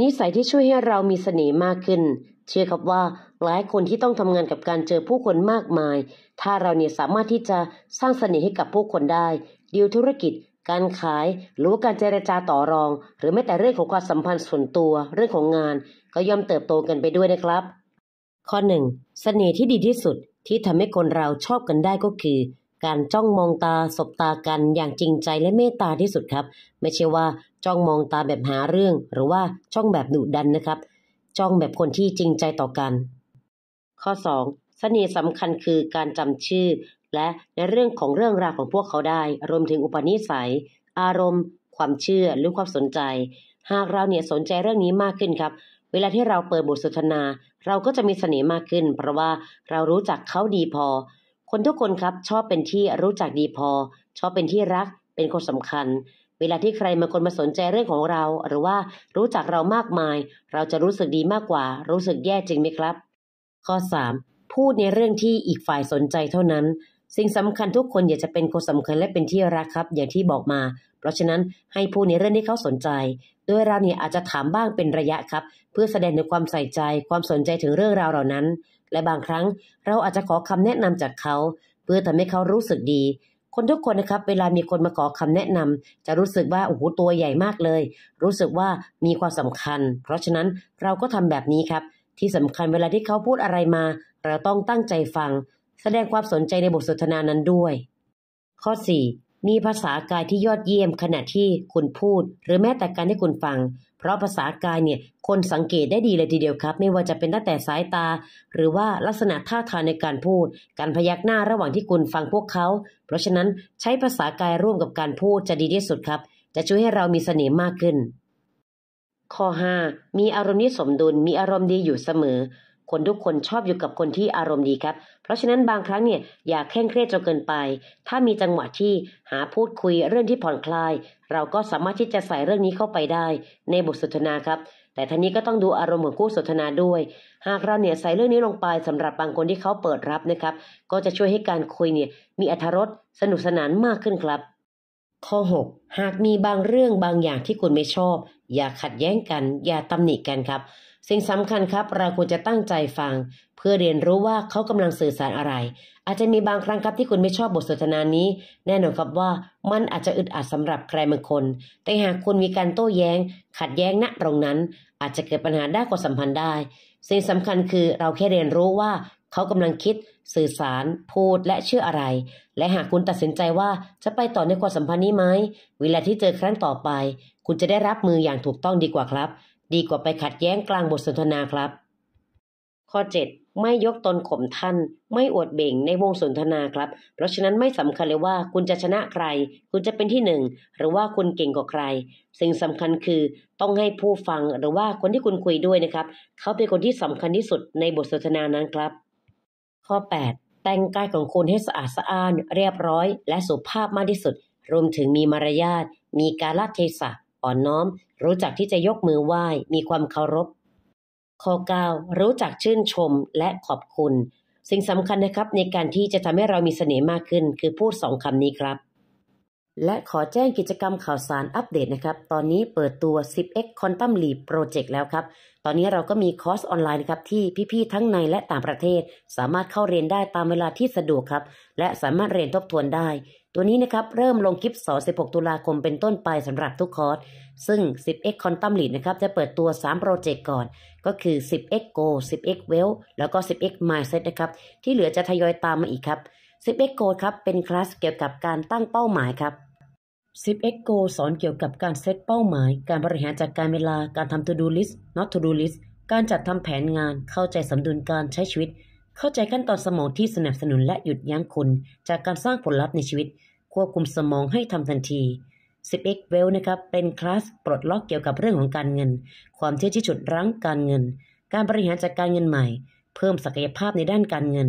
นิสัยที่ช่วยให้เรามีเสน่ห์มากขึ้น เชื่อครับว่าหลายคนที่ต้องทำงานกับการเจอผู้คนมากมาย ถ้าเราเนี่ยสามารถที่จะสร้างเสน่ห์ให้กับผู้คนได้ดีลธุรกิจ การขาย หรือว่าการเจรจาต่อรอง หรือแม้แต่เรื่องของความสัมพันธ์ส่วนตัวเรื่องของงานก็ย่อมเติบโตกันไปด้วยนะครับ ข้อหนึ่งเสน่ห์ที่ดีที่สุดที่ทำให้คนเราชอบกันได้ก็คือการจ้องมองตาสบตากันอย่างจริงใจและเมตตาที่สุดครับ ไม่ใช่ว่า จ้องมองตาแบบหาเรื่องหรือว่าจ้องแบบดุดันนะครับจ้องแบบคนที่จริงใจต่อกัน ข้อ2เสน่ห์สำคัญคือการจำชื่อ และในเรื่องของเรื่องราวของพวกเขาได้ รวมถึงอุปนิสัย อารมณ์ ความเชื่อหรือความสนใจ หากเราเนี่ยสนใจเรื่องนี้มากขึ้นครับเวลาที่เราเปิดบทสนทนา เราก็จะมีเสน่ห์มากขึ้น เพราะว่าเรารู้จักเขาดีพอคนทุกคนครับชอบเป็นที่รู้จักดีพอ ชอบเป็นที่รักเป็นคนสำคัญ เวลาที่ใครมาคนมาสนใจเรื่องของเรา หรือว่ารู้จักเรามากมาย เราจะรู้สึกดีมากกว่า รู้สึกแย่จริงไหมครับ ข้อ 3. พูดในเรื่องที่อีกฝ่ายสนใจเท่านั้น สิ่งสำคัญทุกคนอยากจะเป็นคนสำคัญและเป็นที่รักครับอย่างที่บอกมา เพราะฉะนั้นให้พูดในเรื่องที่เขาสนใจ ด้วยเราเนี่ยอาจจะถามบ้างเป็นระยะครับ เพื่อแสดงถึงความใส่ใจความสนใจถึงเรื่องราวเหล่านั้นและบางครั้งเราอาจจะขอคำแนะนำจากเขา เพื่อทำให้เขารู้สึกดี คนทุกคนนะครับเวลามีคนมาขอคำแนะนำ จะรู้สึกว่าโอ้โหตัวใหญ่มากเลย รู้สึกว่ามีความสำคัญ เพราะฉะนั้นเราก็ทำแบบนี้ครับ ที่สำคัญเวลาที่เขาพูดอะไรมาเราต้องตั้งใจฟัง แสดงความสนใจในบทสนทนานั้นด้วย ข้อ4มีภาษากายที่ยอดเยี่ยมขณะที่คุณพูดหรือแม้แต่การที่คุณฟังเพราะภาษากายเนี่ยคนสังเกตได้ดีเลยทีเดียวครับ ไม่ว่าจะเป็นตั้งแต่สายตา หรือว่าลักษณะท่าทางในการพูด การพยักหน้าระหว่างที่คุณฟังพวกเขาเพราะฉะนั้นใช้ภาษากายร่วมกับการพูดจะดีที่สุดครับ จะช่วยให้เรามีเสน่ห์มากขึ้น ข้อ5มีอารมณ์ที่สมดุลมีอารมณ์ดีอยู่เสมอคนทุกคนชอบอยู่กับคนที่อารมณ์ดีครับ เพราะฉะนั้นบางครั้งเนี่ยอย่าเคร่งเครียดจนเกินไป ถ้ามีจังหวะที่ หาพูดคุยเรื่องที่ผ่อนคลาย เราก็สามารถที่จะใส่เรื่องนี้เข้าไปได้ ในบทสนทนาครับ แต่ท่านี้ก็ต้องดูอารมณ์ของคู่สนทนาด้วย หากเราเนี่ยใส่เรื่องนี้ลงไป สำหรับบางคนที่เขาเปิดรับนะครับ ก็จะช่วยให้การคุยเนี่ย มีอรรถรสสนุกสนานมากขึ้นครับ ข้อ6หากมีบางเรื่องบางอย่างที่คุณไม่ชอบ อย่าขัดแย้งกัน อย่าตำหนิกันครับสิ่งสำคัญครับเราควรจะตั้งใจฟังเพื่อเรียนรู้ว่าเขากำลังสื่อสารอะไร อาจจะมีบางครั้งครับที่คุณไม่ชอบบทสนทนานี้แน่นอนครับว่ามันอาจจะอึดอัดสำหรับใครบางคนแต่หากคุณมีการโต้แยง้ง ขัดแย้งณตรงนั้นอาจจะเกิดปัญหาด้านความสัมพันธ์ได้สิ่งสำคัญคือเราแค่เรียนรู้ว่าเขากำลังคิด สื่อสาร พูดและเชื่ออะไร และหากคุณตัดสินใจว่าจะไปต่อในความสัมพันธ์นี้ไหมเวลาที่เจอครั้งต่อไป คุณจะได้รับมืออย่างถูกต้องดีกว่าครับดีกว่าไปขัดแย้งกลางบทสนทนาครับ ข้อ 7 ไม่ยกตนข่มท่านไม่อวดเบ่งในวงสนทนาครับ เพราะฉะนั้นไม่สำคัญเลยว่าคุณจะชนะใคร คุณจะเป็นที่หนึ่ง หรือว่าคุณเก่งกว่าใครสิ่งสำคัญคือ ต้องให้ผู้ฟังหรือว่าคนที่คุณคุยด้วยนะครับ เขาเป็นคนที่สำคัญที่สุดในบทสนทนานั้นครับ ข้อ8แต่งกายของคุณให้สะอาดสะอ้าน เรียบร้อย และสุภาพมากที่สุด รวมถึงมีมารยาท มีการลเทศะอ่อนน้อม รู้จักที่จะยกมือไหว้มีความเคารพข้อ 9 รู้จักชื่นชมและขอบคุณ สิ่งสำคัญนะครับในการที่จะทำให้เรามีเสน่ห์มากขึ้น คือพูดสองคำนี้ครับและขอแจ้งกิจกรรมข่าวสารอัปเดตนะครับ ตอนนี้เปิดตัว 10x Quantum Leap Project แล้วครับ ตอนนี้เราก็มีคอร์สออนไลน์นะครับ ที่พี่ ๆ ทั้งในและต่างประเทศ สามารถเข้าเรียนได้ตามเวลาที่สะดวกครับ และสามารถเรียนทบทวนได้ ตัวนี้นะครับ เริ่มลงคลิปสอ16 ตุลาคมเป็นต้นไปสำหรับทุกคอร์ส ซึ่ง 10x Quantum Leap นะครับจะเปิดตัว3โปรเจกต์ก่อน ก็คือ 10x Go 10x Well แล้วก็ 10x Mindset นะครับ ที่เหลือจะทยอยตามมาอีกครับ 10x Go ครับ เป็นคลาสเกี่ยวกับการตั้งเป้าหมายครับ10 c h o สอนเกี่ยวกับการเซตเป้าหมาย การบริหารจัดการเวลาการทำ To Do List Not To Do List การจัดทำแผนงาน เข้าใจสมดุลการใช้ชีวิต เข้าใจขั้นตอนสมองที่สนับสนุนและหยุดยั้งคุณ จากการสร้างผลลัพธ์ในชีวิต ควบคุมสมองให้ทำทันที 10x Well นะครับ เป็นคลาสปลดล็อกเกี่ยวกับเรื่องของการเงิน ความเที่ยงที่ฉุดรั้งการเงิน การบริหารจัดการเงินใหม่ เพิ่มศักยภาพในด้านการเงิน